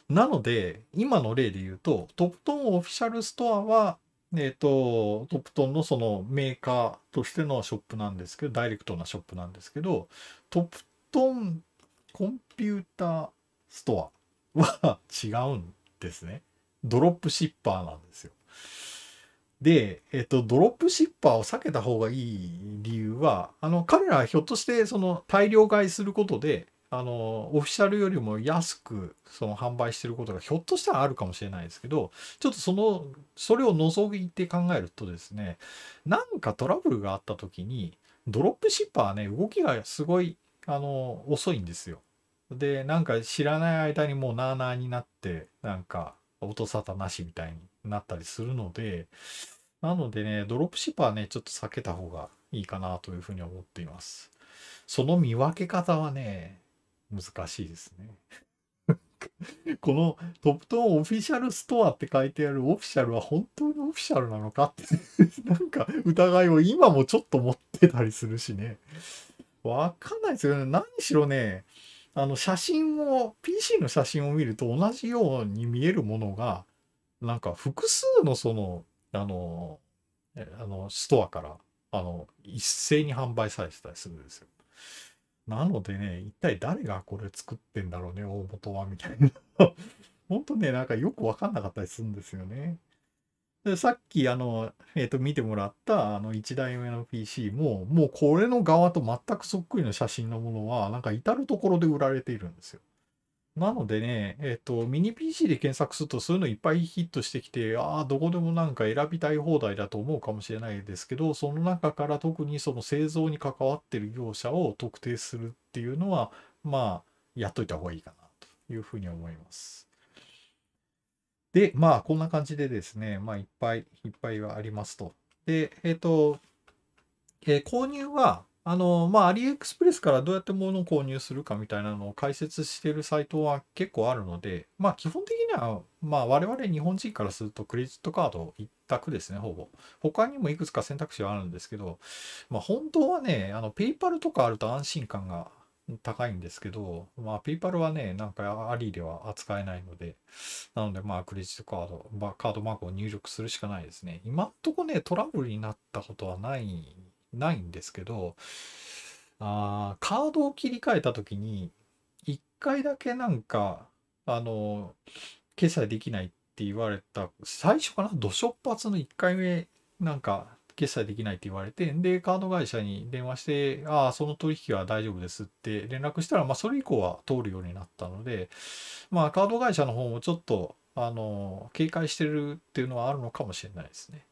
なので、今の例で言うと、トプトンオフィシャルストアは、えっ、ー、と、トプトンのそのメーカーとしてのショップなんですけど、ダイレクトなショップなんですけど、トップトンコンピューターストアは違うんですね。ドロップシッパーなんですよ。で、えっ、ー、と、ドロップシッパーを避けた方がいい理由は、あの、彼らはひょっとして、その、大量買いすることで、あのオフィシャルよりも安くその販売してることがひょっとしたらあるかもしれないですけどちょっとそのそれを除いて考えるとですねなんかトラブルがあった時にドロップシッパーはね動きがすごいあの遅いんですよ。でなんか知らない間にもうなーなーになってなんか音沙汰なしみたいになったりするのでなのでねドロップシッパーはねちょっと避けた方がいいかなというふうに思っています。その見分け方はね難しいですね。このトップトーンオフィシャルストアって書いてあるオフィシャルは本当にオフィシャルなのかって なんか疑いを今もちょっと持ってたりするしね。わかんないですよね。何しろね、あの写真を、PC の写真を見ると同じように見えるものが、なんか複数のその、あの、あのストアから、あの、一斉に販売されてたりするんですよ。なのでね、一体誰がこれ作ってんだろうね、大元は、みたいな。ほんとね、なんかよくわかんなかったりするんですよね。でさっき、あの、えっ、ー、と、見てもらった、あの、1台目の PC も、もうこれの側と全くそっくりの写真のものは、なんか至るところで売られているんですよ。なのでね、えっと、ミニ PC で検索するとそういうのいっぱいヒットしてきて、ああ、どこでもなんか選びたい放題だと思うかもしれないですけど、その中から特にその製造に関わってる業者を特定するっていうのは、まあ、やっといた方がいいかなというふうに思います。で、まあ、こんな感じでですね、まあ、いっぱいいっぱいはありますと。で、えっと、えー、購入は、あの、まあ、アリエクスプレスからどうやって物を購入するかみたいなのを解説してるサイトは結構あるので、まあ、基本的には、まあ、我々日本人からするとクレジットカード一択ですね、ほぼ。他にもいくつか選択肢はあるんですけど、まあ、本当はね、あの、ペイパルとかあると安心感が高いんですけど、まあ、ペイパルはね、なんかアリでは扱えないので、なので、まあ、クレジットカード、まあ、カードマークを入力するしかないですね。今んとこね、トラブルになったことはないないんですけど、あーカードを切り替えた時に、1回だけなんか、あの、決済できないって言われた、最初かな、土初発の1回目、なんか、決済できないって言われて、で、カード会社に電話して、ああ、その取引は大丈夫ですって連絡したら、まあ、それ以降は通るようになったので、まあ、カード会社の方もちょっと、あの、警戒してるっていうのはあるのかもしれないですね。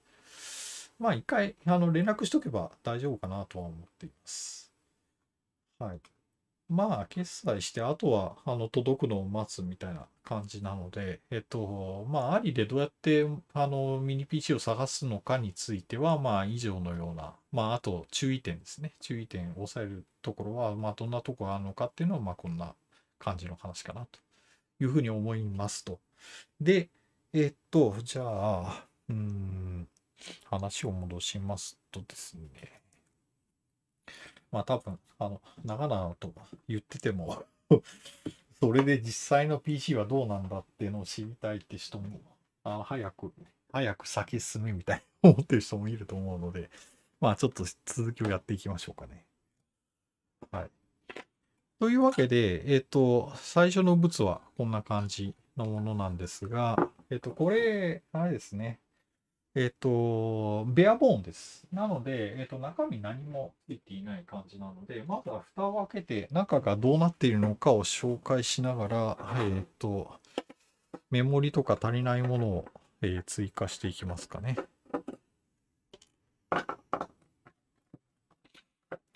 まあ一回あの連絡しとけば大丈夫かなとは思っています。はい。まあ決済して、あとはあの届くのを待つみたいな感じなので、えっと、まあありでどうやってあのミニ PC を探すのかについては、まあ以上のような、まああと注意点ですね。注意点を抑えるところは、まあどんなとこがあるのかっていうのは、まあこんな感じの話かなというふうに思いますと。で、えっと、じゃあ、うん、話を戻しますとですね、まあ多分、あの、長々と言ってても それで実際の PC はどうなんだっていうのを知りたいって人も、あ早く、早く先進めみたいに思ってる人もいると思うので、まあちょっと続きをやっていきましょうかね。はい。というわけで、えっ、ー、と、最初の物はこんな感じのものなんですが、えっ、ー、と、これ、あれですね、えっ、と、ベアボーンです。なので、えっ、と、中身何もついていない感じなので、まずは蓋を開けて中がどうなっているのかを紹介しながら、えっ、と、メモリとか足りないものを、え追加していきますかね。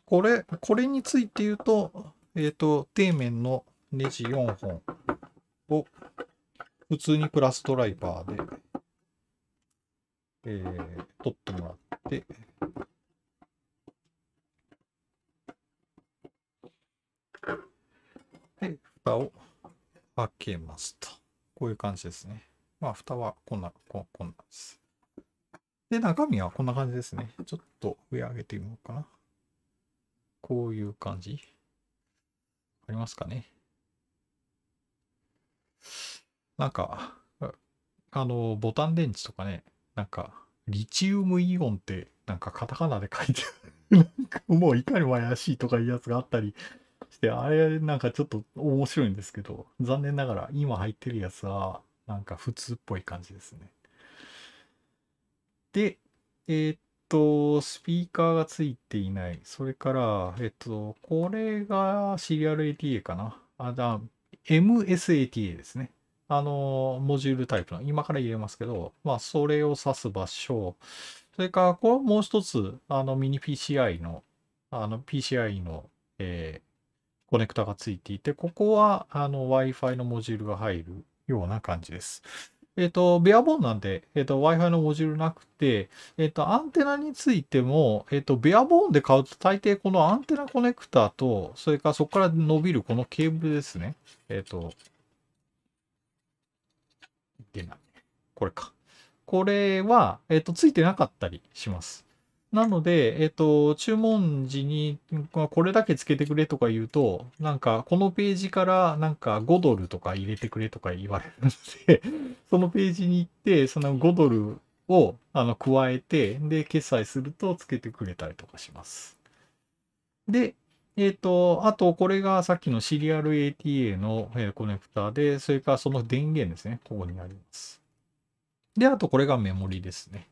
これ、これについて言うと、えっ、と、底面のネジ4本を普通にプラスドライバーでえー、取ってもらって、で、蓋を開けますと。こういう感じですね。まあ、蓋はこんな、ここんなです。で、中身はこんな感じですね。ちょっと上上げてみようかな。こういう感じ。ありますかね。なんか、あの、ボタン電池とかね、なんか、リチウムイオンって、なんかカタカナで書いてある。なんかもういかにも怪しいとかいうやつがあったりして、あれなんかちょっと面白いんですけど、残念ながら今入ってるやつは、なんか普通っぽい感じですね。で、えー、っと、スピーカーがついていない。それから、えっと、これがシリアル ATA かな。あ、だ、MSATA ですね。あの、モジュールタイプの、今から入れますけど、まあ、それを指す場所、それから、こはもう一つ、あの、ミニ PCI の、あの、PCI の、えー、コネクタがついていて、ここは、あの、Wi-Fi のモジュールが入るような感じです。えっ、ー、と、ベアボーンなんで、えっ、ー、と、Wi-Fi のモジュールなくて、えっ、ー、と、アンテナについても、えっ、と、ベアボーンで買うと大抵このアンテナコネクタと、それからそこから伸びるこのケーブルですね。えっ、と、ってない。これか。これは、えっ、ー、と、ついてなかったりします。なので、えっ、ー、と、注文時に、これだけつけてくれとか言うと、なんか、このページから、なんか5ドルとか入れてくれとか言われるので そのページに行って、その5ドルを、あの、加えて、で、決済するとつけてくれたりとかします。で、えっ、ー、と、あと、これがさっきのシリアル ATA の、えコネクタで、それからその電源ですね。ここにあります。で、あと、これがメモリですね。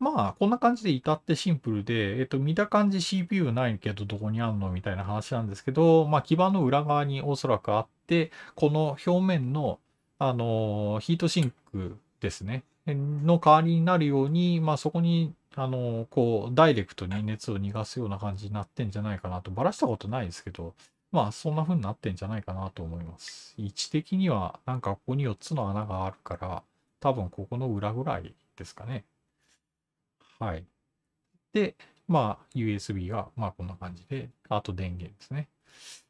まあ、こんな感じで至ってシンプルで、えっ、ー、と、見た感じ CPU ないけどどこにあるのみたいな話なんですけど、まあ、基板の裏側におそらくあって、この表面の、あのー、ヒートシンクですね。の代わりになるように、まあ、そこにあのこうダイレクトに熱を逃がすような感じになってんじゃないかなとばらしたことないですけどまあそんな風になってんじゃないかなと思います位置的にはなんかここに4つの穴があるから多分ここの裏ぐらいですかねはいでまあ USB がまあこんな感じであと電源ですね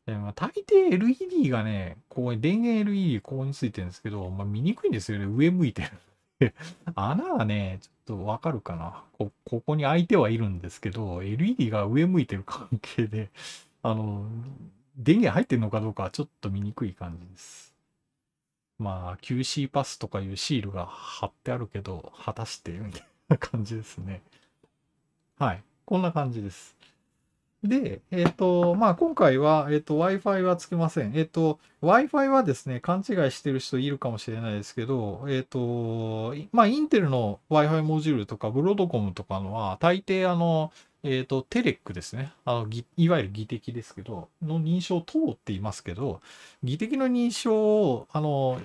えまあ、大抵 LED がね、こう電源 LED ここについてるんですけど、まあ、見にくいんですよね。上向いてる 穴はね、ちょっとわかるかなこ。ここに開いてはいるんですけど、LED が上向いてる関係で、あの、電源入ってるのかどうかはちょっと見にくい感じです。まあ、QC パスとかいうシールが貼ってあるけど、果たしてみたいな感じですね。はい。こんな感じです。で、えっ、ー、と、まあ、今回は、えっ、ー、と、Wi-Fi はつけません。えっ、ー、と、Wi-Fi はですね、勘違いしてる人いるかもしれないですけど、えっ、と、まあ、インテルの Wi-Fi モジュールとか、ブロードコムとかのは、大抵、あの、えっ、と、テレックですね。あの、いわゆる技的ですけど、の認証を通っていますけど、技的の認証を、あの、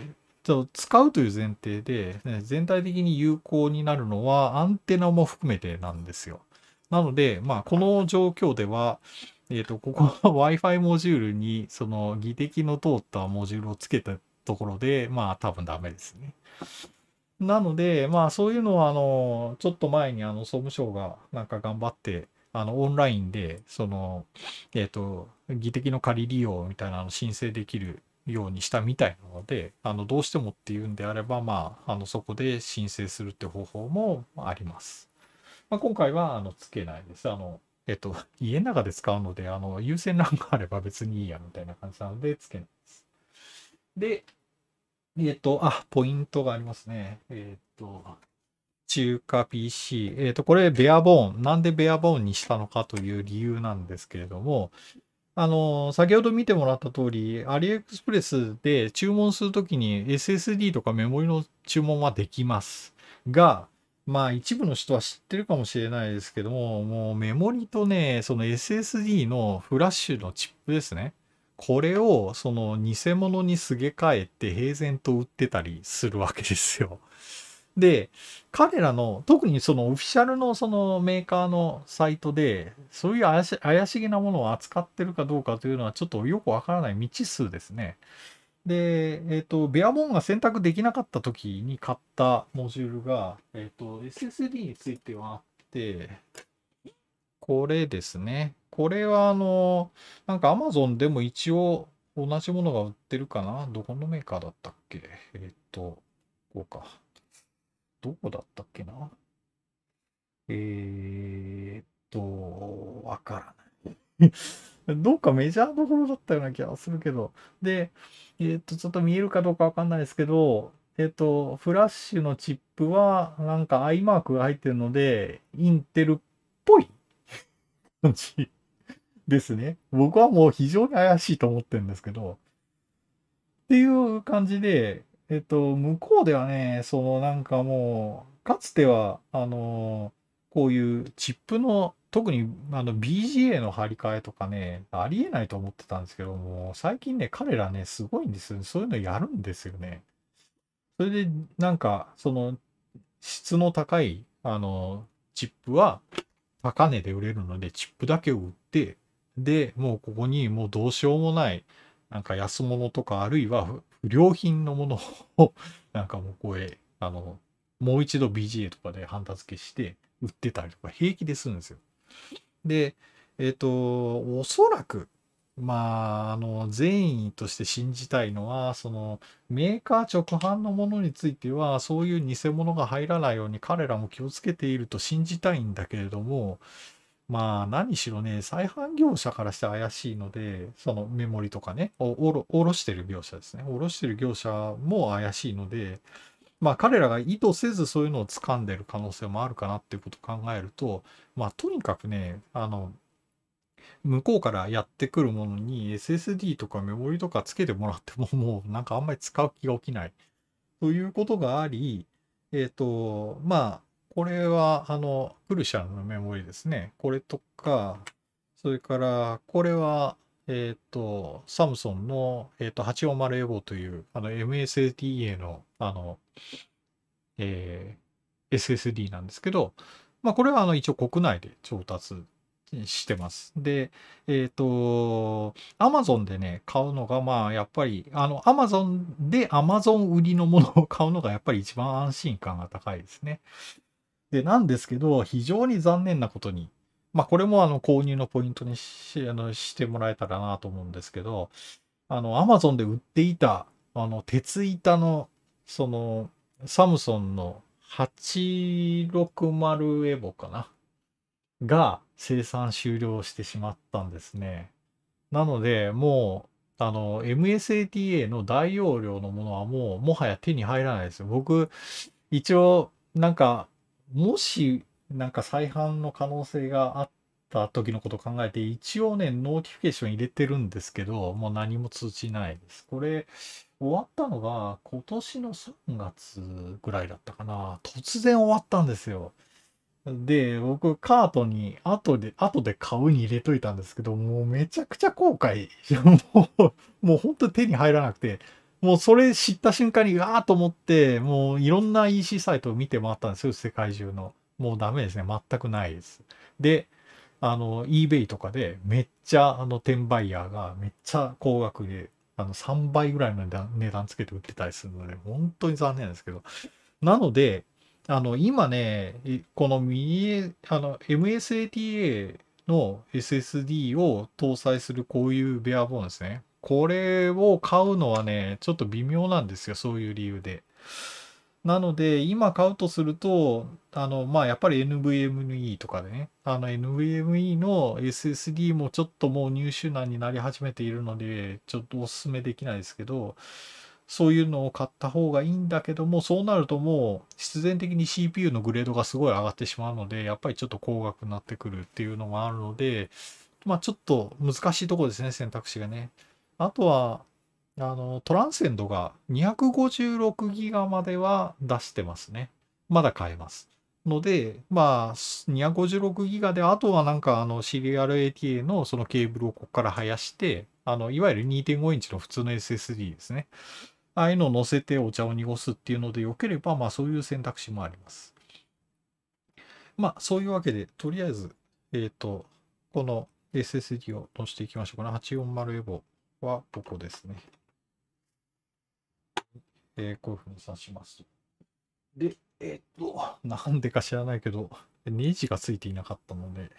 使うという前提で、ね、全体的に有効になるのはアンテナも含めてなんですよ。なので、まあ、この状況では、えっ、ー、と、ここは Wi-Fi モジュールに、その、技的の通ったモジュールをつけたところで、まあ、多分ダメですね。なので、まあ、そういうのは、あの、ちょっと前に、あの、総務省が、なんか頑張って、あの、オンラインで、その、えっ、ー、と、技的の仮利用みたいなの申請できるようにしたみたいなので、あの、どうしてもっていうんであれば、まあ、あの、そこで申請するって方法もあります。まあ、今回はあのつけないです。あのえっと、家の中で使うので、あの、優先欄があれば別にいいやみたいな感じなので、つけないです。で、えっと、あ、ポイントがありますね。えっと、中華 PC。えっと、これ、ベアボーン。なんでベアボーンにしたのかという理由なんですけれども、あの、先ほど見てもらった通り、アリエクスプレスで注文するときに SSD とかメモリの注文はできます。が、まあ一部の人は知ってるかもしれないですけども、もうメモリとね、その SSD のフラッシュのチップですね。これをその偽物にすげ替えて平然と売ってたりするわけですよ。で、彼らの、特にそのオフィシャルのそのメーカーのサイトで、そういう怪しげなものを扱ってるかどうかというのはちょっとよくわからない未知数ですね。で、えっ、ー、と、ベアーンが選択できなかった時に買ったモジュールが、えっ、ー、と、SSD についてはあって、これですね。これは、あの、なんか Amazon でも一応同じものが売ってるかなどこのメーカーだったっけえっ、ー、と、こうか。どこだったっけなえっと、わからない。どうかメジャーどころだったような気がするけど。で、えっ、ー、と、ちょっと見えるかどうかわかんないですけど、えっ、ー、と、フラッシュのチップは、なんか i マークが入ってるので、インテルっぽい感じですね。僕はもう非常に怪しいと思ってるんですけど。っていう感じで、えっ、ー、と、向こうではね、そのなんかもう、かつては、あのこういうチップの特にあの BGA の張り替えとかね、ありえないと思ってたんですけども、最近ね、彼らね、すごいんですよ、ね。そういうのやるんですよね。それで、なんか、その、質の高い、あの、チップは、高値で売れるので、チップだけを売って、で、もうここにもうどうしようもない、なんか安物とか、あるいは不良品のものを なんかもうこうへ、あの、もう一度 BGA とかで判断付けして、売ってたりとか平気でするんですよ。で、えっ、ー、と、おそらく、まあ、あの、善意として信じたいのは、その、メーカー直販のものについては、そういう偽物が入らないように彼らも気をつけていると信じたいんだけれども、まあ、何しろね、再販業者からして怪しいので、そのメモリとかね、おろ、おろしてる業者ですね。おろしてる業者も怪しいので、まあ、彼らが意図せずそういうのを掴んでる可能性もあるかなっていうことを考えると、まあ、とにかくね、あの、向こうからやってくるものに SSD とかメモリとかつけてもらってももうなんかあんまり使う気が起きないということがあり、えっ、ー、と、まあ、これはあの、プルシャのメモリですね。これとか、それからこれはえっ、ー、と、サムソンの、えっ、ー、と、840エボという、あの、MSDA の、あの、えー、SSD なんですけど、まあ、これは、あの、一応国内で調達してます。で、えっ、ー、と、アマゾンでね、買うのが、まあ、やっぱり、あの、アマゾンでアマゾン売りのものを買うのが、やっぱり一番安心感が高いですね。で、なんですけど、非常に残念なことに、まあ、これもあの購入のポイントにしあのしてもらえたらなと思うんですけど、あの、アマゾンで売っていた、あの、鉄板の、その、サムソンの860エボかなが生産終了してしまったんですね。なので、もう、あの、MSATA の大容量のものはもう、もはや手に入らないですよ。僕、一応、なんか、もし、なんか再犯の可能性があった時のことを考えて、一応ね、ノーティフィケーション入れてるんですけど、もう何も通知ないです。これ、終わったのが今年の3月ぐらいだったかな。突然終わったんですよ。で、僕、カートに、後で、後で買うに入れといたんですけど、もうめちゃくちゃ後悔。もう、もう本当に手に入らなくて、もうそれ知った瞬間に、わーと思って、もういろんな EC サイトを見て回ったんですよ、世界中の。もうダメですね。全くないです。で、あの、eBay とかでめっちゃ、あの、転売ヤーがめっちゃ高額で、あの、3倍ぐらいの値段つけて売ってたりするので、本当に残念ですけど。なので、あの、今ね、このミニ、あの、MSATA の SSD を搭載するこういうベアボーンですね。これを買うのはね、ちょっと微妙なんですよ。そういう理由で。なので、今買うとすると、あの、まあ、やっぱり NVMe とかでね、あの NVMe の SSD もちょっともう入手難になり始めているので、ちょっとお勧めできないですけど、そういうのを買った方がいいんだけども、そうなるともう必然的に CPU のグレードがすごい上がってしまうので、やっぱりちょっと高額になってくるっていうのもあるので、まあ、ちょっと難しいところですね、選択肢がね。あとは、あの、トランセンドが256ギガまでは出してますね。まだ買えます。ので、まあ、256ギガで、あとはなんか、あの、シリアル ATA のそのケーブルをここから生やして、あの、いわゆる2.5インチの普通の SSD ですね。ああいうのを乗せてお茶を濁すっていうので良ければ、まあそういう選択肢もあります。まあそういうわけで、とりあえず、えっ、ー、と、この SSD を乗せていきましょうかね。840エボはここですね。えー、こういうふうに刺します。で、えー、っと、なんでか知らないけど、ネジがついていなかったので、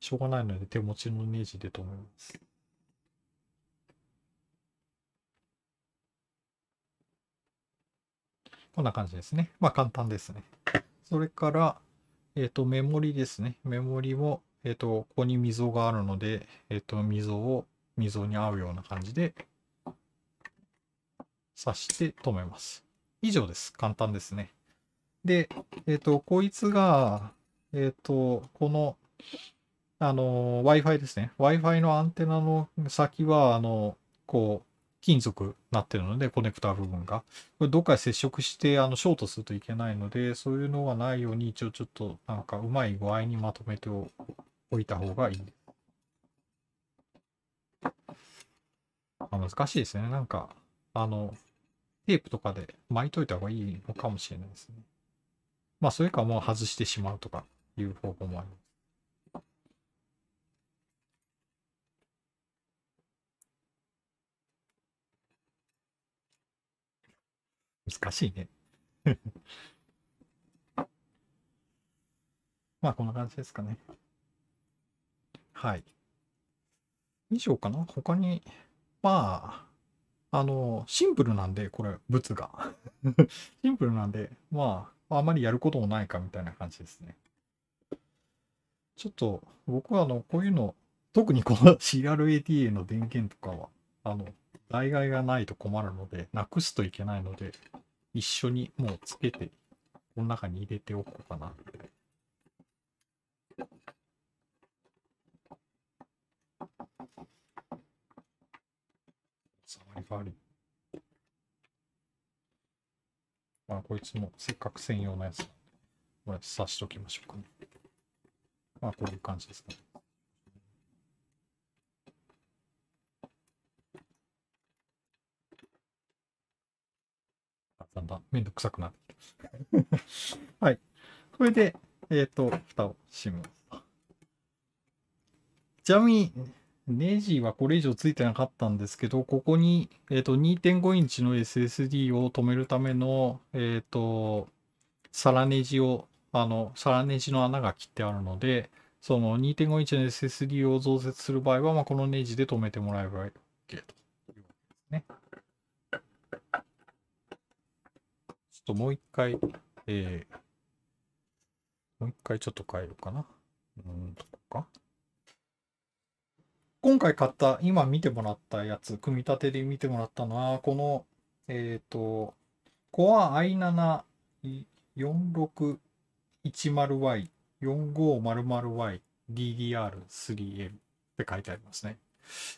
しょうがないので手持ちのネジで止めます。こんな感じですね。まあ簡単ですね。それから、えっ、ー、と、メモリですね。メモリも、えっ、ー、と、ここに溝があるので、えっ、ー、と、溝を、溝に合うような感じで刺して止めます。以上です。簡単ですね。で、えっ、ー、と、こいつが、えっ、ー、と、この、あの、Wi-Fi ですね。Wi-Fi のアンテナの先は、あの、こう、金属になってるので、コネクタ部分が。これどっかで接触して、あの、ショートするといけないので、そういうのがないように、一応ちょっと、なんか、うまい具合にまとめておいた方がいい。あ、難しいですね。なんか、あの、テープとかで巻いといた方がいいのかもしれないですね。まあ、それかもう外してしまうとかいう方法もあります。難しいね まあ、こんな感じですかね。はい。以上かな他に、まあ、あの、シンプルなんで、これ、物が。シンプルなんで、まあ、あまりやることもないかみたいな感じですね。ちょっと、僕はあの、こういうの、特にこの CRATA の電源とかは、あの、代替がないと困るので、なくすといけないので、一緒にもうつけて、この中に入れておこうかなってがあり。まあ、こいつもせっかく専用のやつこれ刺しておきましょうかね。まあ、こういう感じですかね。だんだんめんどくさくなってきた。はい。これで、えっ、ー、と、蓋を閉めます。ちなみに、ネジはこれ以上ついてなかったんですけど、ここに、えーと、2.5インチの SSD を止めるための、えっ、ー、と、皿ネジを、あの、皿ネジの穴が切ってあるので、その2.5インチの SSD を増設する場合は、まあ、このネジで止めてもらえば OK というわけですね。ちょっともう一回、えー、もう一回ちょっと変えようかな。うん、どこか。今回買った、今見てもらったやつ、組み立てで見てもらったのは、この、えっ、ー、と、Core i7-4610Y、4500Y、DDR3L って書いてありますね。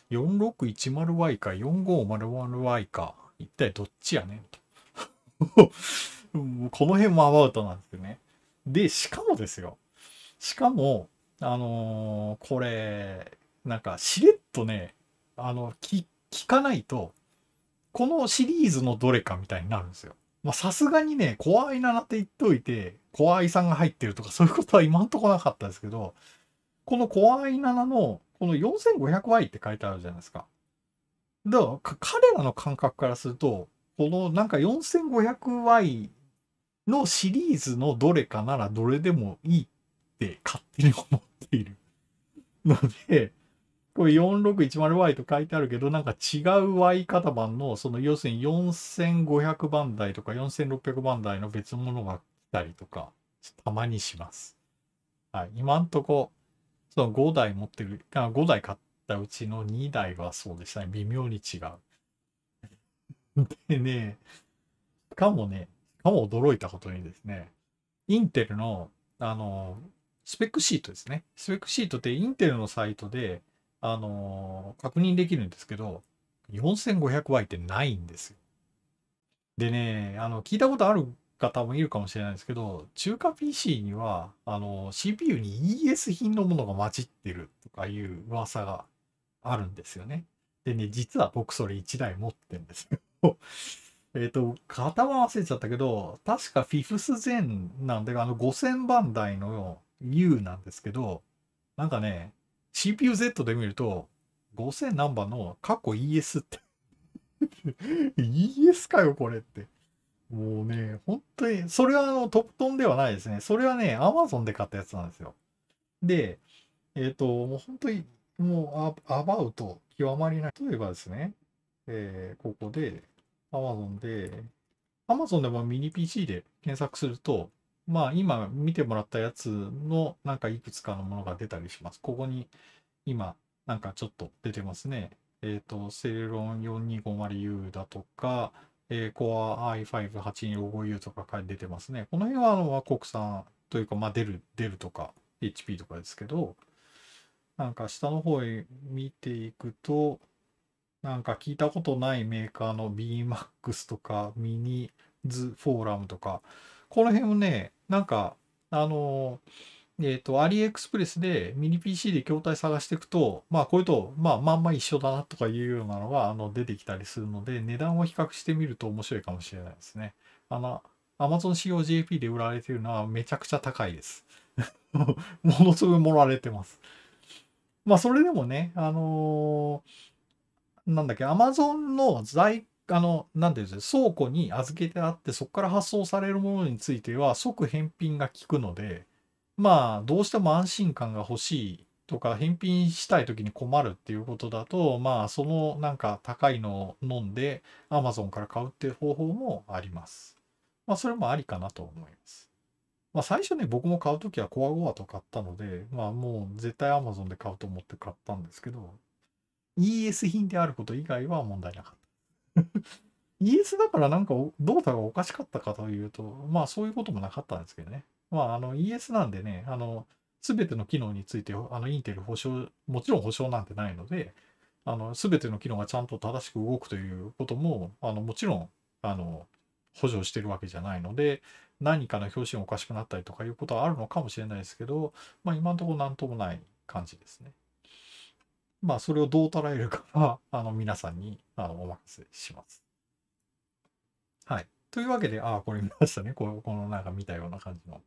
4610Y か 4500Y か、一体どっちやねんと。この辺もアバウトなんですよね。で、しかもですよ。しかも、あのー、これ、なんかしれっとね、あの、聞かないと、このシリーズのどれかみたいになるんですよ。まあさすがにね、怖いなって言っといて、怖いさんが入ってるとかそういうことは今んとこなかったですけど、この怖い7の、この4 5 0 0 y って書いてあるじゃないですか。だから彼らの感覚からすると、このなんか4 5 0 0 y のシリーズのどれかならどれでもいいって勝手に思っている。ので、これ 4610Y と書いてあるけど、なんか違う Y 型番の、その要するに4500番台とか4600番台の別物が来たりとか、たまにします。はい。今んとこ、その5台持ってる、あ5台買ったうちの2台はそうでしたね。微妙に違う。でね、しかもね、しかも驚いたことにですね、インテルの、あの、スペックシートですね。スペックシートってインテルのサイトで、あのー、確認できるんですけど、4500Y ってないんですよ。でね、あの、聞いたことある方もいるかもしれないですけど、中華 PC には、あの、CPU に ES 品のものが混じってるとかいう噂があるんですよね。でね、実は僕それ1台持ってんですよ。えっと、型は忘れちゃったけど、確かフィフスゼンなんで、あの5000番台の U なんですけど、なんかね、CPU-Z で見ると、5000ナンバーの、過去 ES って ES かよ、これって。もうね、本当に、それはあのトップトンではないですね。それはね、Amazon で買ったやつなんですよ。で、えっ、ー、と、もう本当に、もうア、アバウト、極まりない。例えばですね、えー、ここで、Amazon で、Amazon でもミニ PC で検索すると、まあ今見てもらったやつのなんかいくつかのものが出たりします。ここに今なんかちょっと出てますね。えっ、ー、と、セレロン 4250U だとか、えー、Core i 5 8 2 5 5 u とか出てますね。この辺はあの国産というか、まあ出る、出るとか HP とかですけど、なんか下の方へ見ていくと、なんか聞いたことないメーカーの BMAX とかミニズフォーラムとか、この辺をね、なんか、あのえっ、ー、と、アリエクスプレスでミニ PC で筐体探していくと、まあ、これと、まあ、まんま一緒だなとかいうようなのが、あの、出てきたりするので、値段を比較してみると面白いかもしれないですね。あの、Amazon 仕様 JP で売られてるのはめちゃくちゃ高いです。ものすごい盛られてます。まあ、それでもね、あのー、なんだっけ、Amazon の在あの、なんていうんですか、倉庫に預けてあって、そこから発送されるものについては即返品が効くので、まあ、どうしても安心感が欲しいとか、返品したい時に困るっていうことだと、まあ、そのなんか高いのを飲んで、アマゾンから買うっていう方法もあります。まあ、それもありかなと思います。まあ、最初ね、僕も買う時はコアゴアと買ったので、まあ、もう絶対アマゾンで買うと思って買ったんですけど、ES 品であること以外は問題なかった。イエスだからなんか動作がおかしかったかというと、まあそういうこともなかったんですけどね。まああの ES なんでね、あの、すべての機能について、あの、インテル保証、もちろん保証なんてないので、あの、すべての機能がちゃんと正しく動くということも、あの、もちろん、あの、補助してるわけじゃないので、何かの表紙がおかしくなったりとかいうことはあるのかもしれないですけど、まあ今のところ何ともない感じですね。まあ、それをどう捉えるかは、あの、皆さんに、あの、お任せします。はい。というわけで、ああ、これ見ましたね。ここのなんか見たような感じの。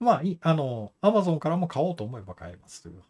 まあ、あの、アマゾンからも買おうと思えば買えますという